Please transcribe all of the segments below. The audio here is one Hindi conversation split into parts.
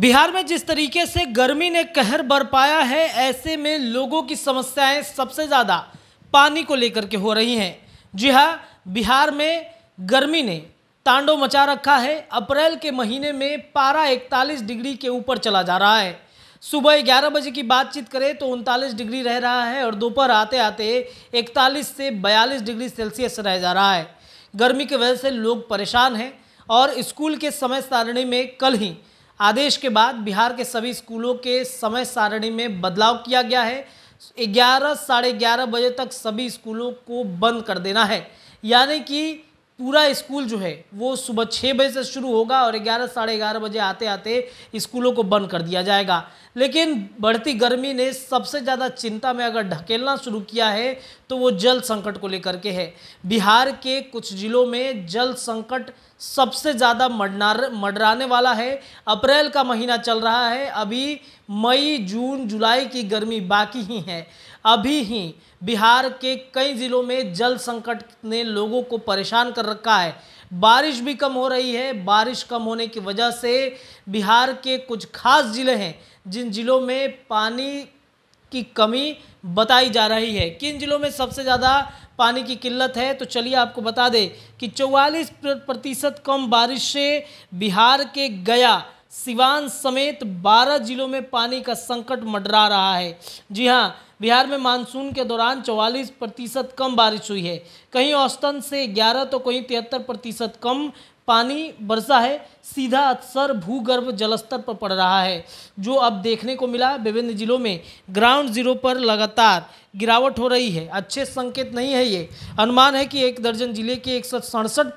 बिहार में जिस तरीके से गर्मी ने कहर बरपाया है ऐसे में लोगों की समस्याएं सबसे ज़्यादा पानी को लेकर के हो रही हैं जी हाँ बिहार में गर्मी ने तांडो मचा रखा है अप्रैल के महीने में पारा 41 डिग्री के ऊपर चला जा रहा है सुबह 11 बजे की बातचीत करें तो उनतालीस डिग्री रह रहा है और दोपहर आते आते 41 से 42 डिग्री सेल्सियस रह जा रहा है गर्मी की वजह से लोग परेशान हैं और स्कूल के समय सारणी में कल ही आदेश के बाद बिहार के सभी स्कूलों के समय सारणी में बदलाव किया गया है ग्यारह साढ़े ग्यारह बजे तक सभी स्कूलों को बंद कर देना है यानी कि पूरा स्कूल जो है वो सुबह छः बजे से शुरू होगा और ग्यारह साढ़े ग्यारह बजे आते आते स्कूलों को बंद कर दिया जाएगा लेकिन बढ़ती गर्मी ने सबसे ज़्यादा चिंता में अगर ढकेलना शुरू किया है तो वो जल संकट को लेकर के है बिहार के कुछ ज़िलों में जल संकट सबसे ज़्यादा मडनार मडराने वाला है अप्रैल का महीना चल रहा है अभी मई जून जुलाई की गर्मी बाकी ही है अभी ही बिहार के कई ज़िलों में जल संकट ने लोगों को परेशान कर रखा है बारिश भी कम हो रही है बारिश कम होने की वजह से बिहार के कुछ खास ज़िले हैं जिन ज़िलों में पानी की कमी बताई जा रही है किन जिलों में सबसे ज़्यादा पानी की किल्लत है तो चलिए आपको बता दें कि 44 प्रतिशत कम बारिश से बिहार के गया सिवान समेत 12 जिलों में पानी का संकट मंडरा रहा है जी हाँ बिहार में मानसून के दौरान 44 प्रतिशत कम बारिश हुई है कहीं औसतन से 11 तो कहीं तिहत्तर प्रतिशत कम पानी बरसा है सीधा असर भूगर्भ जलस्तर पर पड़ रहा है जो अब देखने को मिला विभिन्न जिलों में ग्राउंड जीरो पर लगातार गिरावट हो रही है अच्छे संकेत नहीं है ये अनुमान है कि एक दर्जन जिले के एक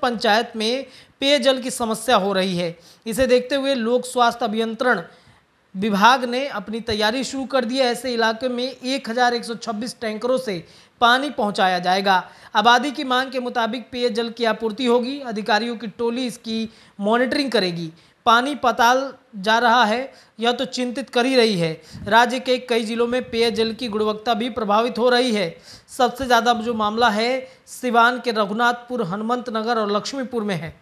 पंचायत में पेयजल की समस्या हो रही है इसे देखते हुए लोक स्वास्थ्य अभियंत्रण विभाग ने अपनी तैयारी शुरू कर दी है ऐसे इलाके में 1126 टैंकरों से पानी पहुंचाया जाएगा आबादी की मांग के मुताबिक पेयजल की आपूर्ति होगी अधिकारियों की टोली इसकी मॉनिटरिंग करेगी पानी पताल जा रहा है यह तो चिंतित कर ही रही है राज्य के कई जिलों में पेयजल की गुणवत्ता भी प्रभावित हो रही है सबसे ज़्यादा जो मामला है सिवान के रघुनाथपुर हनुमंत नगर और लक्ष्मीपुर में है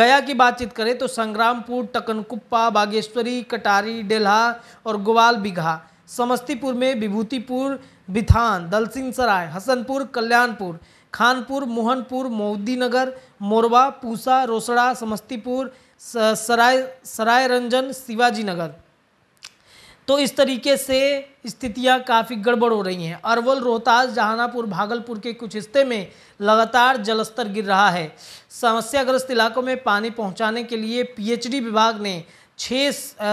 गया की बातचीत करें तो संग्रामपुर टकनकुप्पा बागेश्वरी कटारी डेल्हा और ग्वाल बिघा समस्तीपुर में विभूतिपुर बिथान दलसिंह सराय हसनपुर कल्याणपुर खानपुर मोहनपुर मोदी नगर मोरवा पूसा रोसड़ा समस्तीपुर सराय सराय रंजन शिवाजी नगर तो इस तरीके से स्थितियां काफ़ी गड़बड़ हो रही हैं अरवल रोहतास जहानापुर भागलपुर के कुछ हिस्से में लगातार जलस्तर गिर रहा है समस्याग्रस्त इलाकों में पानी पहुंचाने के लिए पीएचडी विभाग ने छः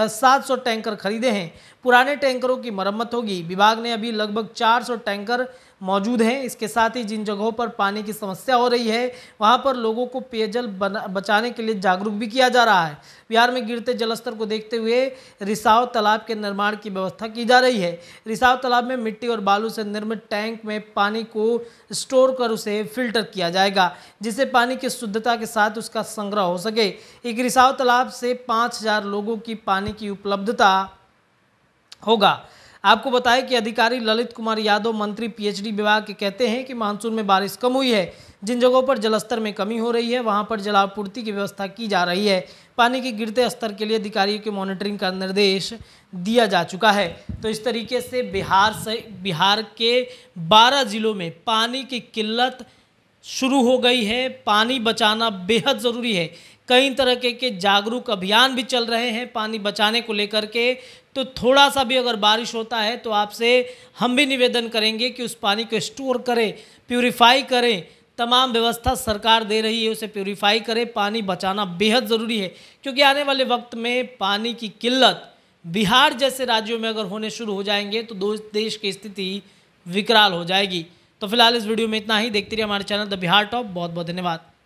सात सौ टैंकर खरीदे हैं पुराने टैंकरों की मरम्मत होगी विभाग ने अभी लगभग चार सौ टैंकर मौजूद हैं इसके साथ ही जिन जगहों पर पानी की समस्या हो रही है वहाँ पर लोगों को पेयजल बचाने के लिए जागरूक भी किया जा रहा है बिहार में गिरते जलस्तर को देखते हुए रिसाव तालाब के निर्माण की व्यवस्था की जा रही है रिसाव तालाब में मिट्टी और बालू से निर्मित टैंक में पानी को स्टोर कर उसे फिल्टर किया जाएगा जिससे पानी की शुद्धता के साथ उसका संग्रह हो सके एक रिसाव तालाब से पाँच लोगों की पानी की उपलब्धता होगा आपको बताएं कि अधिकारी ललित कुमार यादव मंत्री पीएचडी विभाग के कहते हैं कि मानसून में बारिश कम हुई है जिन जगहों पर जलस्तर में कमी हो रही है वहां पर जलापूर्ति की व्यवस्था की जा रही है पानी के गिरते स्तर के लिए अधिकारियों की मॉनिटरिंग का निर्देश दिया जा चुका है तो इस तरीके से बिहार से बिहार के बारह जिलों में पानी की किल्लत शुरू हो गई है पानी बचाना बेहद ज़रूरी है कई तरह के, के जागरूक अभियान भी चल रहे हैं पानी बचाने को लेकर के तो थोड़ा सा भी अगर बारिश होता है तो आपसे हम भी निवेदन करेंगे कि उस पानी को स्टोर करें प्योरीफाई करें तमाम व्यवस्था सरकार दे रही है उसे प्योरीफाई करें पानी बचाना बेहद ज़रूरी है क्योंकि आने वाले वक्त में पानी की किल्लत बिहार जैसे राज्यों में अगर होने शुरू हो जाएंगे तो दो देश की स्थिति विकराल हो जाएगी तो फिलहाल इस वीडियो में इतना ही देखते रहिए हमारे चैनल द बिहार टॉप बहुत बहुत धन्यवाद